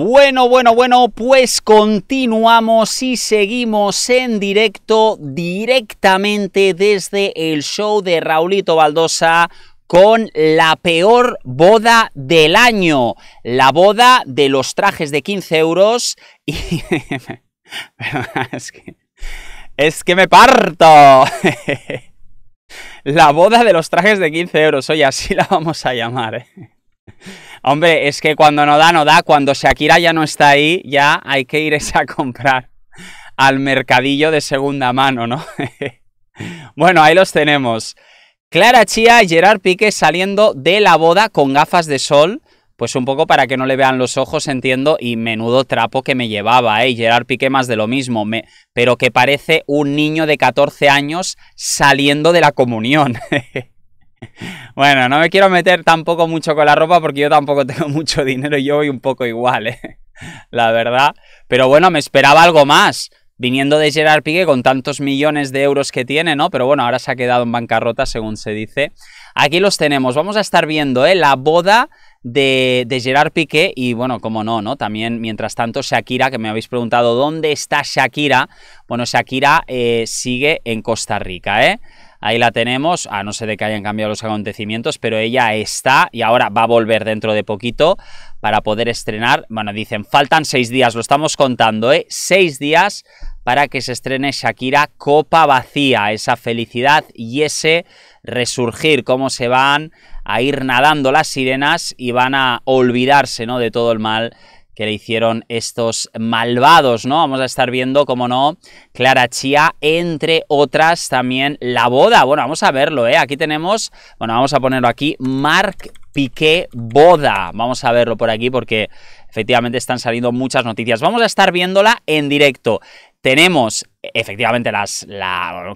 Bueno, bueno, bueno, pues continuamos y seguimos en directo directamente desde el show de Raulito Baldosa con la peor boda del año, la boda de los trajes de 15 euros y... es, que, es que me parto. la boda de los trajes de 15 euros, oye, así la vamos a llamar. ¿eh? Hombre, es que cuando no da, no da. Cuando Shakira ya no está ahí, ya hay que irse a comprar al mercadillo de segunda mano, ¿no? bueno, ahí los tenemos. Clara Chía y Gerard Pique saliendo de la boda con gafas de sol. Pues un poco para que no le vean los ojos, entiendo, y menudo trapo que me llevaba, ¿eh? Gerard Piqué más de lo mismo, pero que parece un niño de 14 años saliendo de la comunión. Bueno, no me quiero meter tampoco mucho con la ropa porque yo tampoco tengo mucho dinero y yo voy un poco igual, ¿eh? la verdad. Pero bueno, me esperaba algo más, viniendo de Gerard Piqué con tantos millones de euros que tiene, ¿no? Pero bueno, ahora se ha quedado en bancarrota, según se dice. Aquí los tenemos, vamos a estar viendo, ¿eh? La boda de, Gerard Piqué y bueno, como no, ¿no? También, mientras tanto, Shakira, que me habéis preguntado dónde está Shakira. Bueno, Shakira eh, sigue en Costa Rica, ¿eh? Ahí la tenemos, a no ser de que hayan cambiado los acontecimientos, pero ella está y ahora va a volver dentro de poquito para poder estrenar. Bueno, dicen, faltan seis días, lo estamos contando, ¿eh? Seis días para que se estrene Shakira Copa Vacía, esa felicidad y ese resurgir, cómo se van a ir nadando las sirenas y van a olvidarse ¿no? de todo el mal que le hicieron estos malvados, ¿no? Vamos a estar viendo, como no, Clara Chía, entre otras también la boda. Bueno, vamos a verlo, ¿eh? Aquí tenemos, bueno, vamos a ponerlo aquí, Marc Piqué Boda. Vamos a verlo por aquí porque efectivamente están saliendo muchas noticias. Vamos a estar viéndola en directo. Tenemos efectivamente las,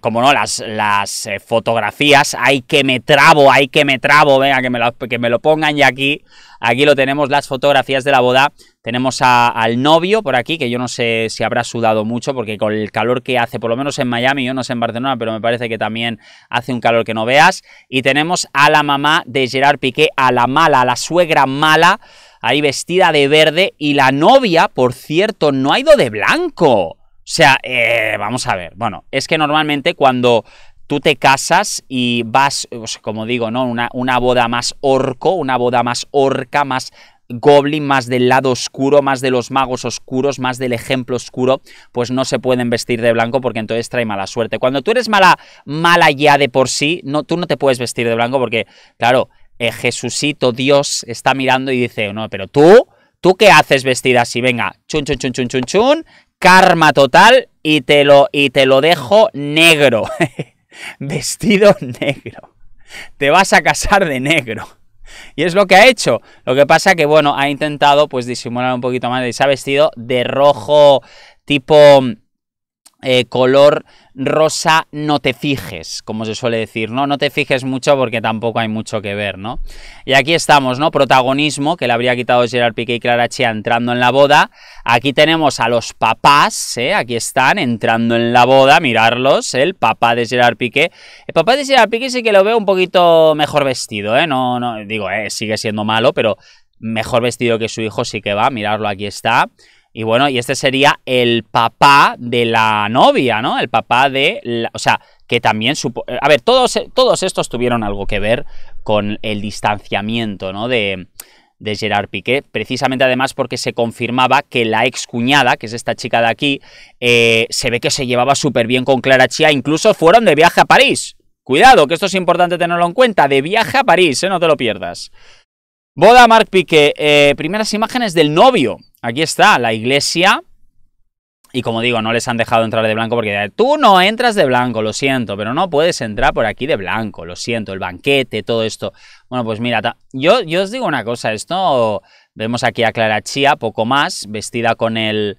como no, las, las eh, fotografías, hay que me trabo, hay que me trabo, venga, que me lo, que me lo pongan ya aquí, aquí lo tenemos, las fotografías de la boda, tenemos al novio por aquí, que yo no sé si habrá sudado mucho, porque con el calor que hace, por lo menos en Miami, yo no sé en Barcelona, pero me parece que también hace un calor que no veas, y tenemos a la mamá de Gerard Piqué, a la mala, a la suegra mala, ahí vestida de verde y la novia, por cierto, no ha ido de blanco. O sea, eh, vamos a ver. Bueno, es que normalmente cuando tú te casas y vas, pues, como digo, ¿no? Una, una boda más orco, una boda más orca, más goblin, más del lado oscuro, más de los magos oscuros, más del ejemplo oscuro, pues no se pueden vestir de blanco porque entonces trae mala suerte. Cuando tú eres mala, mala ya de por sí, no, tú no te puedes vestir de blanco porque, claro, eh, Dios, está mirando y dice, no, pero tú, ¿tú qué haces vestida así? Venga, chun, chun, chun, chun, chun, chun, karma total y te lo, y te lo dejo negro. Vestido negro. Te vas a casar de negro. Y es lo que ha hecho. Lo que pasa que, bueno, ha intentado pues disimular un poquito más y se ha vestido de rojo tipo eh, color rosa no te fijes, como se suele decir, ¿no? No te fijes mucho porque tampoco hay mucho que ver, ¿no? Y aquí estamos, ¿no? Protagonismo que le habría quitado Gerard Piqué y Clara Chia entrando en la boda. Aquí tenemos a los papás, ¿eh? Aquí están entrando en la boda, mirarlos, ¿eh? el papá de Gerard Piqué. El papá de Gerard Piqué sí que lo veo un poquito mejor vestido, ¿eh? No, no, digo, eh, sigue siendo malo, pero mejor vestido que su hijo sí que va, mirarlo, aquí está. Y bueno, y este sería el papá de la novia, ¿no? El papá de... o sea, que también... a ver, todos, todos estos tuvieron algo que ver con el distanciamiento, ¿no? De, de Gerard Piqué, precisamente además porque se confirmaba que la excuñada, que es esta chica de aquí, eh, se ve que se llevaba súper bien con Clara Chia. incluso fueron de viaje a París. Cuidado, que esto es importante tenerlo en cuenta, de viaje a París, ¿eh? no te lo pierdas. Boda Marc Piqué, eh, primeras imágenes del novio, Aquí está la iglesia. Y como digo, no les han dejado entrar de blanco porque tú no entras de blanco, lo siento, pero no puedes entrar por aquí de blanco, lo siento, el banquete, todo esto. Bueno, pues mira, yo, yo os digo una cosa, esto vemos aquí a Clara Chía, poco más, vestida con el,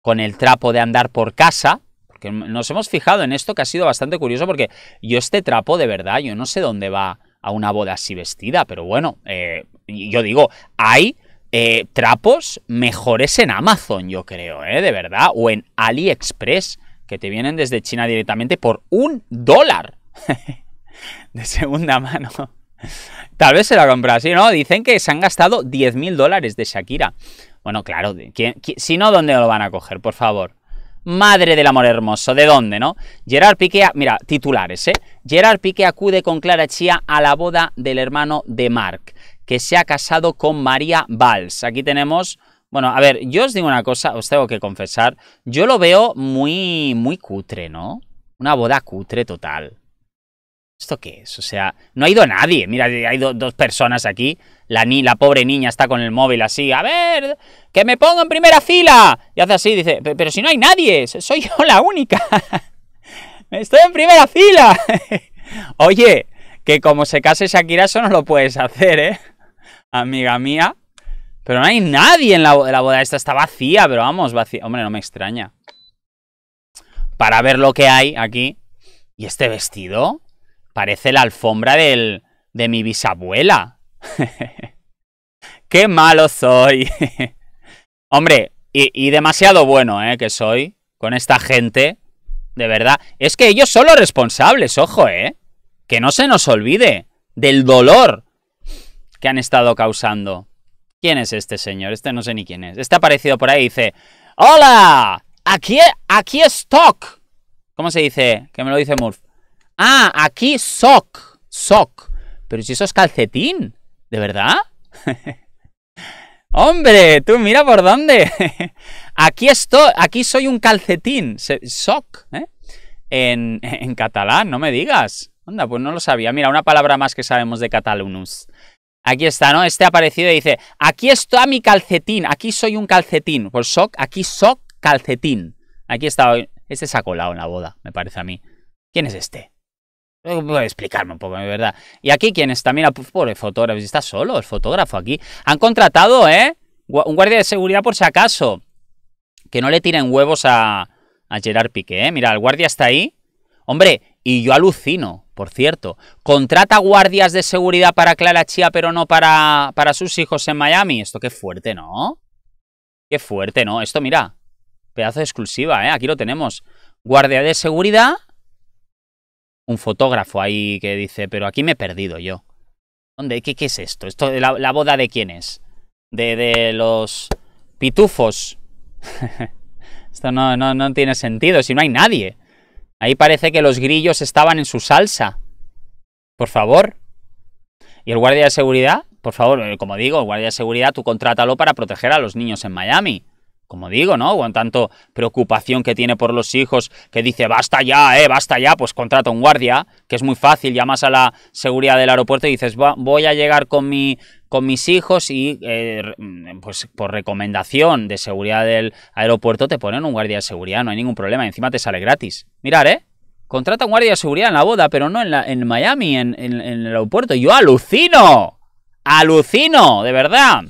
con el trapo de andar por casa, porque nos hemos fijado en esto que ha sido bastante curioso porque yo este trapo de verdad, yo no sé dónde va a una boda así vestida, pero bueno, eh, yo digo, hay eh, trapos mejores en Amazon, yo creo, ¿eh? De verdad. O en AliExpress, que te vienen desde China directamente por un dólar de segunda mano. Tal vez se la compra así, ¿no? Dicen que se han gastado 10.000 dólares de Shakira. Bueno, claro, si no, ¿dónde lo van a coger, por favor? Madre del amor hermoso, ¿de dónde, no? Gerard Piqué, mira, titulares, ¿eh? Gerard Piqué acude con Clara Chía a la boda del hermano de Mark que se ha casado con María Valls. Aquí tenemos... Bueno, a ver, yo os digo una cosa, os tengo que confesar, yo lo veo muy, muy cutre, ¿no? Una boda cutre total. ¿Esto qué es? O sea, no ha ido nadie. Mira, hay dos personas aquí. La, ni, la pobre niña está con el móvil así. A ver, que me pongo en primera fila. Y hace así, dice, pero si no hay nadie, soy yo la única. Estoy en primera fila. Oye, que como se case Shakira, eso no lo puedes hacer, ¿eh? amiga mía. Pero no hay nadie en la, boda esta. Está vacía, pero vamos, vacía. Hombre, no me extraña. Para ver lo que hay aquí. Y este vestido parece la alfombra de mi bisabuela. ¡Qué malo soy! Hombre, y, y, demasiado bueno, ¿eh? Que soy con esta gente. De verdad. Es que ellos son los responsables, ojo, ¿eh? Que no se nos olvide del dolor que han estado causando. ¿Quién es este señor? Este no sé ni quién es. Este ha aparecido por ahí y dice, ¡Hola! Aquí, aquí es Stock. ¿Cómo se dice? Que me lo dice Murph. Ah, aquí Sock. Sock. Pero si eso es calcetín. ¿De verdad? Hombre, tú mira por dónde. aquí estoy, aquí soy un calcetín. Sock, ¿eh? En, catalán, no me digas. ¡Onda! pues no lo sabía. Mira, una palabra más que sabemos de catalunus. Aquí está, ¿no? Este aparecido y dice, aquí está mi calcetín, aquí soy un calcetín. Por shock, aquí soc calcetín. Aquí está, este se ha colado en la boda, me parece a mí. ¿Quién es este? Eh, voy explicarme un poco, de verdad. Y aquí quién está, mira, el pues, fotógrafo, está solo el fotógrafo aquí. Han contratado, ¿eh? Un guardia de seguridad por si acaso. Que no le tiren huevos a, a Gerard Piqué, ¿eh? Mira, el guardia está ahí. Hombre, y yo alucino, por cierto. Contrata guardias de seguridad para Clara Chía, pero no para, para sus hijos en Miami. Esto qué fuerte, ¿no? Qué fuerte, ¿no? Esto, mira, pedazo de exclusiva, ¿eh? Aquí lo tenemos. Guardia de seguridad. Un fotógrafo ahí que dice, pero aquí me he perdido yo. ¿Dónde? ¿Qué, es esto? ¿Esto la, la, boda de quién es? De, de los pitufos. esto no, no, no tiene sentido si no hay nadie. Ahí parece que los grillos estaban en su salsa. Por favor. ¿Y el guardia de seguridad? Por favor, eh, como digo, el guardia de seguridad tú contrátalo para proteger a los niños en Miami. Como digo, ¿no? Con tanto preocupación que tiene por los hijos, que dice, basta ya, eh, basta ya, pues contrata un guardia, que es muy fácil, llamas a la seguridad del aeropuerto y dices, voy a llegar con mi con mis hijos y eh, pues por recomendación de seguridad del aeropuerto te ponen un guardia de seguridad, no hay ningún problema, encima te sale gratis. Mirar, ¿eh? Contrata un guardia de seguridad en la boda, pero no en, en Miami, en, en el aeropuerto. Yo alucino, alucino, de verdad.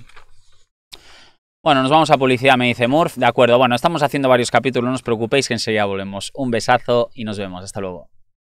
Bueno, nos vamos a publicidad, me dice Murph. De acuerdo, bueno, estamos haciendo varios capítulos, no os preocupéis que enseguida volvemos. Un besazo y nos vemos. Hasta luego.